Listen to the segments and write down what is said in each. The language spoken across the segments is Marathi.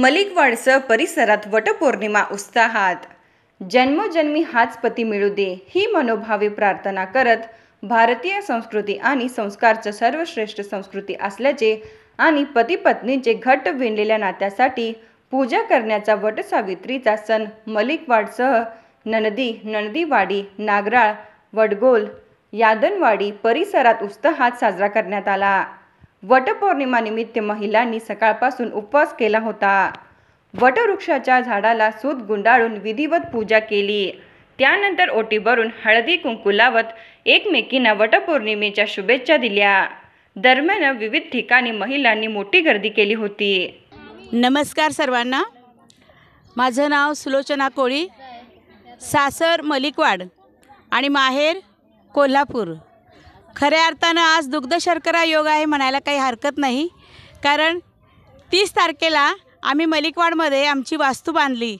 मलिकवाडसह परिसरात वटपौर्णिमा उत्साहात जन्मोजन्मी हाच पती मिळू दे ही मनोभावे प्रार्थना करत भारतीय संस्कृती आणि संस्कारचं सर्वश्रेष्ठ संस्कृती असल्याचे आणि पत्नीचे घट विणलेल्या नात्यासाठी पूजा करण्याचा वटसावित्रीचा सण मलिकवाडसह ननदी नंदीवाडी नागराळ वडगोल यादनवाडी परिसरात उत्साहात साजरा करण्यात आला वटपौर्णिमानिमित्त महिलांनी सकाळपासून उपवास केला होता वटवृक्षाच्या झाडाला सूत गुंडाळून विधिवत पूजा केली त्यानंतर ओटी भरून हळदी कुंकू लावत एकमेकींना वटपौर्णिमेच्या शुभेच्छा दिल्या दरम्यान विविध ठिकाणी महिलांनी मोठी गर्दी केली होती नमस्कार सर्वांना माझं नाव सुलोचना कोळी सासर मलिकवाड आणि माहेर कोल्हापूर खऱ्या अर्थानं आज दुग्ध शर्करा योग आहे म्हणायला काही हरकत नाही कारण तीस तारखेला आम्ही मलिकवाडमध्ये आमची वास्तू बांधली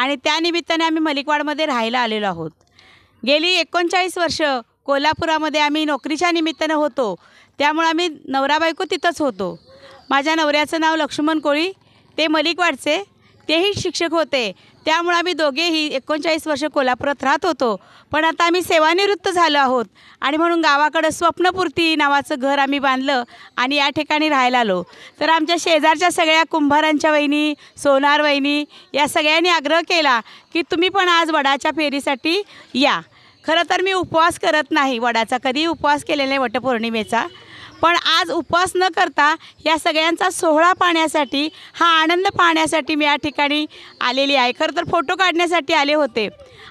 आणि त्यानिमित्ताने आम्ही मलिकवाडमध्ये राहायला आलेलो आहोत गेली एकोणचाळीस वर्ष कोल्हापुरामध्ये आम्ही नोकरीच्या निमित्तानं होतो त्यामुळे आम्ही नवरा बायको तिथंच होतो माझ्या नवऱ्याचं नाव लक्ष्मण कोळी ते मलिकवाडचे तेही शिक्षक होते त्यामुळे आम्ही दोघेही एकोणचाळीस वर्ष कोल्हापुरात राहत होतो पण आता आम्ही सेवानिवृत्त झालो आहोत आणि म्हणून गावाकडं स्वप्नपूर्ती नावाचं घर आम्ही बांधलं आणि या ठिकाणी राहायला आलो तर आमच्या शेजारच्या सगळ्या कुंभारांच्या वहिनी सोनार वहिनी या सगळ्यांनी आग्रह केला की तुम्ही पण आज वडाच्या फेरीसाठी या खरं तर मी उपवास करत नाही वडाचा कधी उपवास केलेला आहे वटपौर्णिमेचा पण आज उपवास न करता या सगळ्यांचा सोहळा पाहण्यासाठी हा आनंद पाहण्यासाठी मी या ठिकाणी आलेली आहे खरं तर फोटो काढण्यासाठी आले होते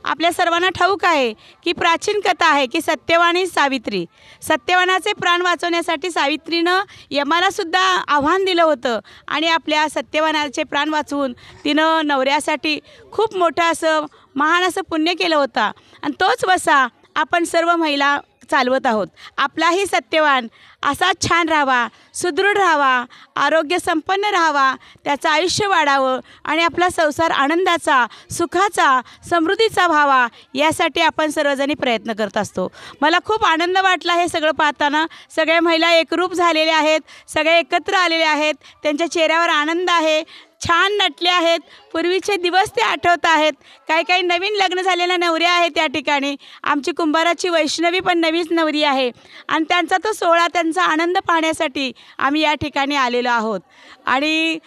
आपल्या सर्वांना ठाऊक आहे की प्राचीन कथा आहे की सत्यवाणी सावित्री सत्यवानाचे प्राण वाचवण्यासाठी सावित्रीनं यमालासुद्धा आव्हान दिलं होतं आणि आपल्या सत्यवानाचे प्राण वाचवून तिनं नवऱ्यासाठी खूप मोठं असं महान असं पुण्य केलं होतं आणि तोच वसा आपण सर्व महिला चालवत आहोत आपलाही सत्यवान असाच छान राहावा सुदृढ राहावा आरोग्य संपन्न राहावा त्याचं आयुष्य वाढावं आणि आपला संसार आनंदाचा सुखाचा समृद्धीचा व्हावा यासाठी आपण सर्वजणी प्रयत्न करत असतो मला खूप आनंद वाटला हे सगळं पाहताना सगळ्या महिला एकरूप झालेल्या आहेत सगळे एकत्र आलेले आहेत त्यांच्या चेहऱ्यावर आनंद आहे छान नटले आहेत पूर्वीचे दिवस ते आठवत आहेत काही काही नवीन लग्न झालेल्या नवऱ्या आहेत त्या ठिकाणी आमची कुंभाराची वैष्णवी पण नवीच नवरी आहे आणि त्यांचा तो सोहळा त्यांचा आनंद पाहण्यासाठी आम्ही या ठिकाणी आलेलो आहोत आणि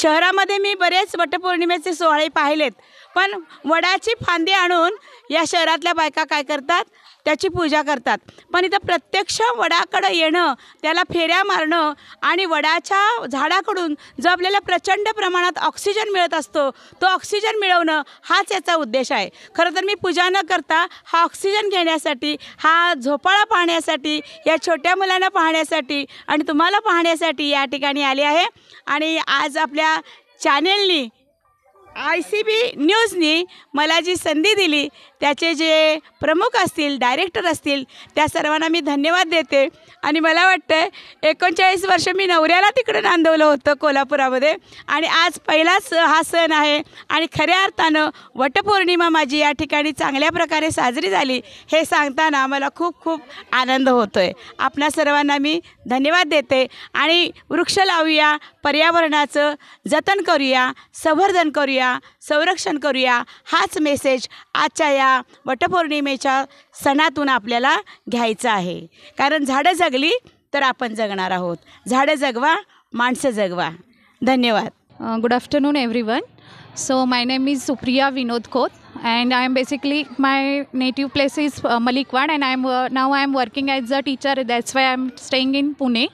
शहरामध्ये मी बरेच वटपौर्णिमेचे सोहळे पाहिलेत पण वडाची फांदी आणून या शहरातल्या बायका काय करतात त्याची पूजा करतात पण इथं प्रत्यक्ष वडाकडं येणं त्याला फेऱ्या मारणं आणि वडाच्या झाडाकडून जो आपल्याला प्रचंड प्रमाणात ऑक्सिजन मिळत असतो तो ऑक्सिजन मिळवणं हाच याचा उद्देश आहे खरं तर मी पूजा न करता हा ऑक्सिजन घेण्यासाठी हा झोपाळा पाहण्यासाठी या छोट्या मुलांना पाहण्यासाठी आणि तुम्हाला पाहण्यासाठी या ठिकाणी आले आहे आणि आज आपल्या चॅनेलनी आय सी बी न्यूजनी मला जी संधी दिली त्याचे जे प्रमुख असतील डायरेक्टर असतील त्या सर्वांना मी धन्यवाद देते आणि मला वाटतं एकोणचाळीस वर्ष मी नवऱ्याला तिकडे नांदवलं होतं कोल्हापुरामध्ये आणि आज पहिलाच हा सण आहे आणि खऱ्या अर्थानं वटपौर्णिमा माझी या ठिकाणी चांगल्या प्रकारे साजरी झाली हे सांगताना मला खूप खूप आनंद होतो आहे आपणा सर्वांना मी धन्यवाद देते आणि वृक्ष लावूया पर्यावरणाचं जतन करूया संवर्धन करूया करूया संरक्षण करूया हाच मेसेज आजच्या या वटपौर्णिमेच्या सणातून आपल्याला घ्यायचा आहे कारण झाडं जगली तर आपण जगणार आहोत झाडं जगवा माणसं जगवा धन्यवाद good afternoon everyone so my name is Supriya Vinod Khot and I am basically my native place is Malikwad and I am now I am working as a teacher that's why I am staying in Pune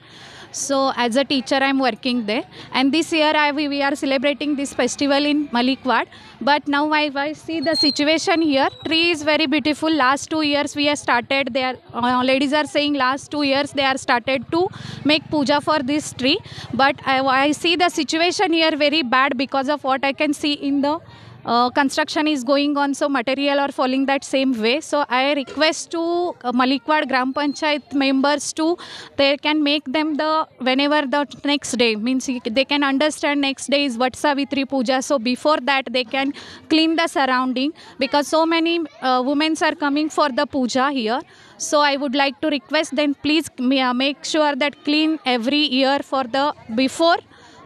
So as a teacher, I'm working there. And this year, I, we are celebrating this festival in Malikwad. But now I, I see the situation here. Tree is very beautiful. Last two years, we have started there. Uh, ladies are saying last two years, they are started to make puja for this tree. But I, I see the situation here very bad because of what I can see in the uh, construction is going on, so material are falling that same way. So I request to uh, Malikwad Gram Panchayat members to they can make them the whenever the next day means they can understand next day is what Puja. So before that they can clean the surrounding because so many uh, women are coming for the puja here. So I would like to request then please uh, make sure that clean every year for the before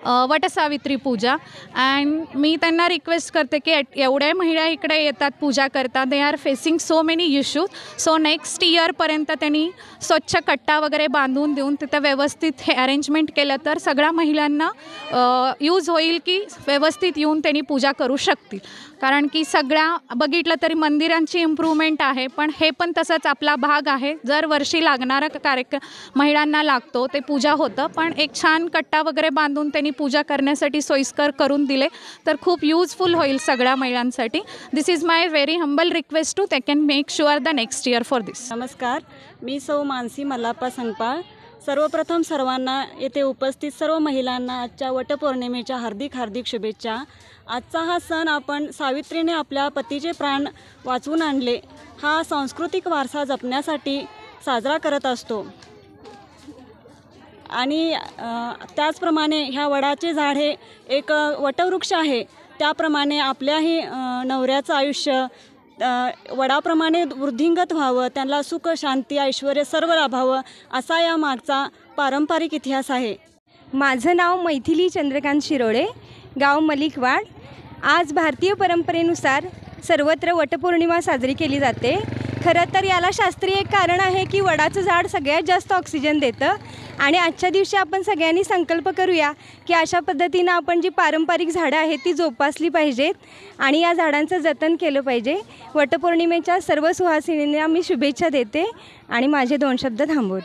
Vatsavitri पूजा अँड मी त्यांना रिक्वेस्ट करते की एवढ्या महिला इकडे येतात पूजा करतात they are facing so many issues so next इयरपर्यंत त्यांनी स्वच्छ कट्टा वगैरे बांधून देऊन तिथं व्यवस्थित हे अरेंजमेंट केलं तर सगळ्या महिलांना यूज होईल की व्यवस्थित येऊन त्यांनी पूजा करू शकतील कारण की सगळ्या बघितलं तरी मंदिरांची इम्प्रूव्हमेंट आहे पण हे पण तसंच आपला भाग आहे जर वर्षी लागणारा कार्यक्रम महिलांना लागतो ते पूजा होतं पण एक छान कट्टा वगैरे बांधून त्यांनी पूजा करण्यासाठी सोयीस्कर करून दिले तर खूप यूजफुल होईल सगळ्या महिलांसाठी this is my very humble request to they can make sure the next year for this नमस्कार मी सौ मानसी मल्लाप्पा संगपाळ सर्वप्रथम सर्वांना येथे उपस्थित सर्व महिलांना आजच्या वटपौर्णिमेच्या हार्दिक हार्दिक शुभेच्छा आजचा हा सण आपण सावित्रीने आपल्या पतीचे प्राण वाचवून आणले हा सांस्कृतिक वारसा जपण्यासाठी साजरा करत असतो आणि त्याचप्रमाणे ह्या वडाचे झाड हे एक वटवृक्ष आहे त्याप्रमाणे आपल्याही नवऱ्याचं आयुष्य वडाप्रमाणे वृद्धिंगत व्हावं त्यांना सुख शांती ऐश्वर सर्व लाभावं असा या मागचा पारंपरिक इतिहास आहे माझं नाव मैथिली चंद्रकांत शिरोळे गाव मलिकवाड आज भारतीय परंपरेनुसार सर्वत्र वटपौर्णिमा साजरी केली जाते खरं तर याला शास्त्रीय एक कारण आहे की वडाचं झाड सगळ्यात जास्त ऑक्सिजन देतं आणि आजच्या दिवशी आपण सगळ्यांनी संकल्प करूया की अशा पद्धतीनं आपण जी पारंपरिक झाडं आहेत ती जोपासली पाहिजेत आणि या झाडांचं जतन केलं पाहिजे वटपौर्णिमेच्या सर्व सुहासिनींना मी शुभेच्छा देते आणि माझे दोन शब्द थांबवते